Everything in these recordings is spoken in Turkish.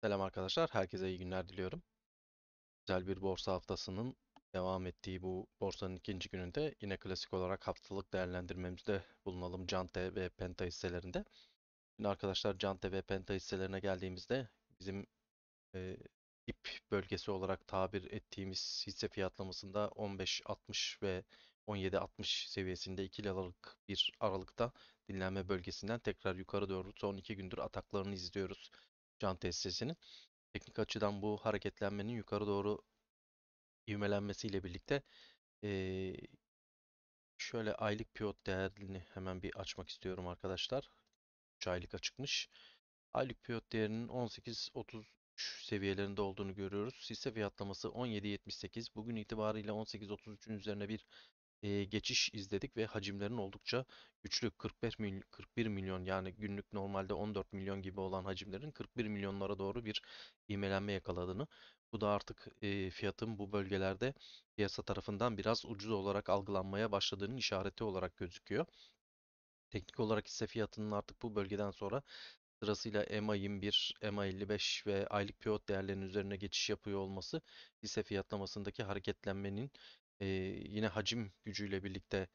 Selam arkadaşlar, herkese iyi günler diliyorum. Güzel bir borsa haftasının devam ettiği bu borsanın ikinci gününde yine klasik olarak haftalık değerlendirmemizde bulunalım Cante ve Penta hisselerinde. Şimdi arkadaşlar Cante ve Penta hisselerine geldiğimizde bizim e, dip bölgesi olarak tabir ettiğimiz hisse fiyatlamasında 15.60 ve 17.60 seviyesinde 2 liralık bir aralıkta dinlenme bölgesinden tekrar yukarı doğru son 2 gündür ataklarını izliyoruz can testisinin. Teknik açıdan bu hareketlenmenin yukarı doğru ivmelenmesiyle birlikte e, şöyle aylık piyot değerini hemen bir açmak istiyorum arkadaşlar. 3 aylık açıkmış. Aylık piyot değerinin 18.30 seviyelerinde olduğunu görüyoruz. Hisse fiyatlaması 17.78. Bugün itibariyle 18.33'ün üzerine bir e, geçiş izledik ve hacimlerin oldukça güçlü 45 mil, 41 milyon yani günlük normalde 14 milyon gibi olan hacimlerin 41 milyonlara doğru bir imelenme yakaladığını bu da artık e, fiyatın bu bölgelerde piyasa tarafından biraz ucuz olarak algılanmaya başladığının işareti olarak gözüküyor. Teknik olarak ise fiyatının artık bu bölgeden sonra sırasıyla ma 21, ma 55 ve aylık pivot değerlerinin üzerine geçiş yapıyor olması ise fiyatlamasındaki hareketlenmenin e, yine hacim gücüyle birlikte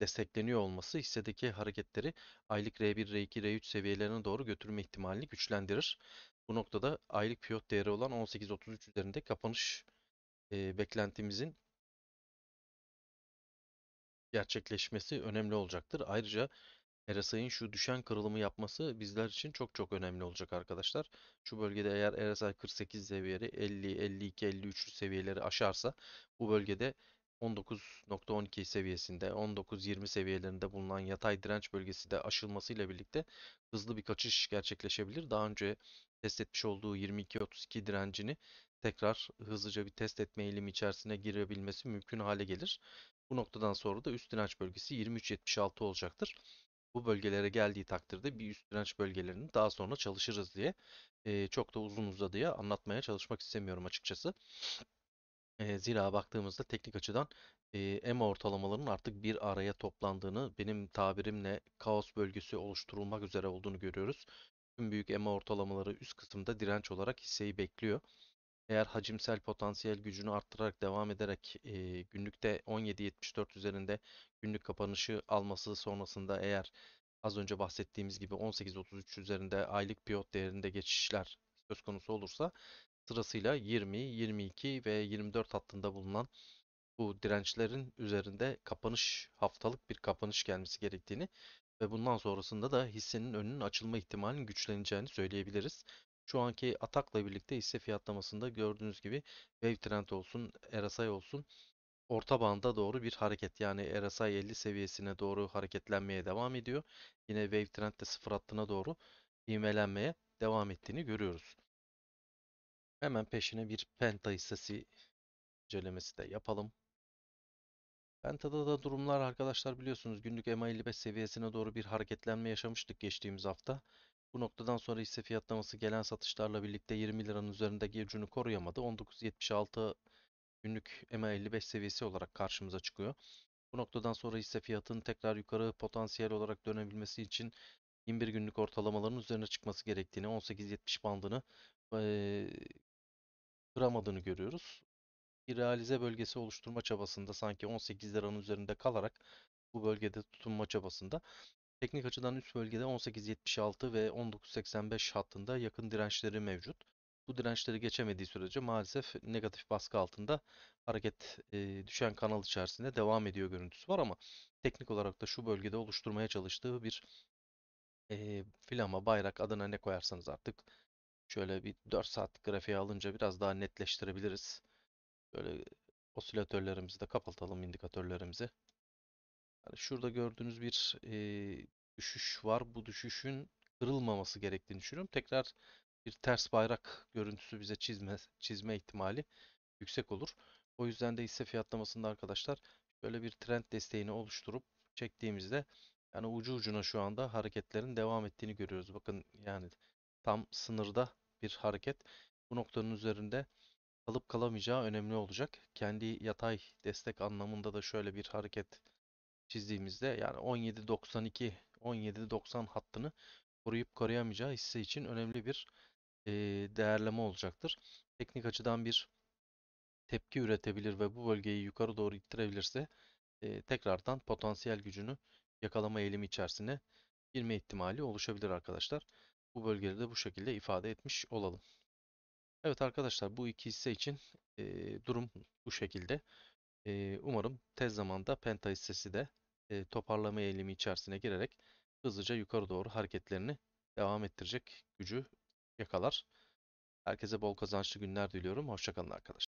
destekleniyor olması hissedeki hareketleri aylık R1, R2, R3 seviyelerine doğru götürme ihtimalini güçlendirir. Bu noktada aylık piyot değeri olan 18.33 üzerinde kapanış e, beklentimizin gerçekleşmesi önemli olacaktır. Ayrıca RSI'nin şu düşen kırılımı yapması bizler için çok çok önemli olacak arkadaşlar. Şu bölgede eğer RSI 48 seviyeleri 50, 52, 53 seviyeleri aşarsa bu bölgede 19.12 seviyesinde 19.20 seviyelerinde bulunan yatay direnç bölgesi de aşılmasıyla birlikte hızlı bir kaçış gerçekleşebilir. Daha önce test etmiş olduğu 22.32 direncini tekrar hızlıca bir test etme eğilimi içerisine girebilmesi mümkün hale gelir. Bu noktadan sonra da üst direnç bölgesi 23.76 olacaktır bu bölgelere geldiği takdirde bir üst direnç bölgelerini daha sonra çalışırız diye e, çok da uzun uzadıya anlatmaya çalışmak istemiyorum açıkçası. E, zira baktığımızda teknik açıdan e, EMA ortalamalarının artık bir araya toplandığını benim tabirimle kaos bölgesi oluşturulmak üzere olduğunu görüyoruz. Tüm büyük EMA ortalamaları üst kısımda direnç olarak hisseyi bekliyor. Eğer hacimsel potansiyel gücünü arttırarak devam ederek e, günlükte 17.74 üzerinde günlük kapanışı alması sonrasında eğer az önce bahsettiğimiz gibi 18.33 üzerinde aylık piyot değerinde geçişler söz konusu olursa sırasıyla 20, 22 ve 24 hattında bulunan bu dirençlerin üzerinde kapanış haftalık bir kapanış gelmesi gerektiğini ve bundan sonrasında da hissenin önünün açılma ihtimalinin güçleneceğini söyleyebiliriz. Şu anki atakla birlikte hisse fiyatlamasında gördüğünüz gibi wave trend olsun, RSI olsun orta banda doğru bir hareket. Yani RSI 50 seviyesine doğru hareketlenmeye devam ediyor. Yine wave trend de sıfır hattına doğru ivmelenmeye devam ettiğini görüyoruz. Hemen peşine bir penta hissesi incelemesi de yapalım. Penta'da da durumlar arkadaşlar biliyorsunuz günlük MA55 seviyesine doğru bir hareketlenme yaşamıştık geçtiğimiz hafta. Bu noktadan sonra ise fiyatlaması gelen satışlarla birlikte 20 liranın üzerindeki ucunu koruyamadı. 19.76 günlük MA55 seviyesi olarak karşımıza çıkıyor. Bu noktadan sonra ise fiyatın tekrar yukarı potansiyel olarak dönebilmesi için 21 günlük ortalamaların üzerine çıkması gerektiğini, 18.70 bandını ee, kıramadığını görüyoruz. Bir realize bölgesi oluşturma çabasında sanki 18 liranın üzerinde kalarak bu bölgede tutunma çabasında. Teknik açıdan üst bölgede 1876 ve 1985 hattında yakın dirençleri mevcut. Bu dirençleri geçemediği sürece maalesef negatif baskı altında hareket e, düşen kanal içerisinde devam ediyor görüntüsü var ama teknik olarak da şu bölgede oluşturmaya çalıştığı bir e, filama, bayrak adına ne koyarsanız artık şöyle bir 4 saat grafiği alınca biraz daha netleştirebiliriz. Böyle osilatörlerimizi de kapatalım indikatörlerimizi. Yani şurada gördüğünüz bir e, düşüş var. Bu düşüşün kırılmaması gerektiğini düşünüyorum. Tekrar bir ters bayrak görüntüsü bize çizme, çizme ihtimali yüksek olur. O yüzden de hisse fiyatlamasında arkadaşlar böyle bir trend desteğini oluşturup çektiğimizde yani ucu ucuna şu anda hareketlerin devam ettiğini görüyoruz. Bakın yani tam sınırda bir hareket. Bu noktanın üzerinde kalıp kalamayacağı önemli olacak. Kendi yatay destek anlamında da şöyle bir hareket çizdiğimizde yani 17.92 17.90 hattını koruyup koruyamayacağı hisse için önemli bir e, değerleme olacaktır. Teknik açıdan bir tepki üretebilir ve bu bölgeyi yukarı doğru ittirebilirse e, tekrardan potansiyel gücünü yakalama eğilimi içerisine girme ihtimali oluşabilir arkadaşlar. Bu bölgeleri de bu şekilde ifade etmiş olalım. Evet arkadaşlar bu iki hisse için e, durum bu şekilde. E, umarım tez zamanda Penta hissesi de e, toparlama eğilimi içerisine girerek hızlıca yukarı doğru hareketlerini devam ettirecek gücü yakalar. Herkese bol kazançlı günler diliyorum. Hoşçakalın arkadaşlar.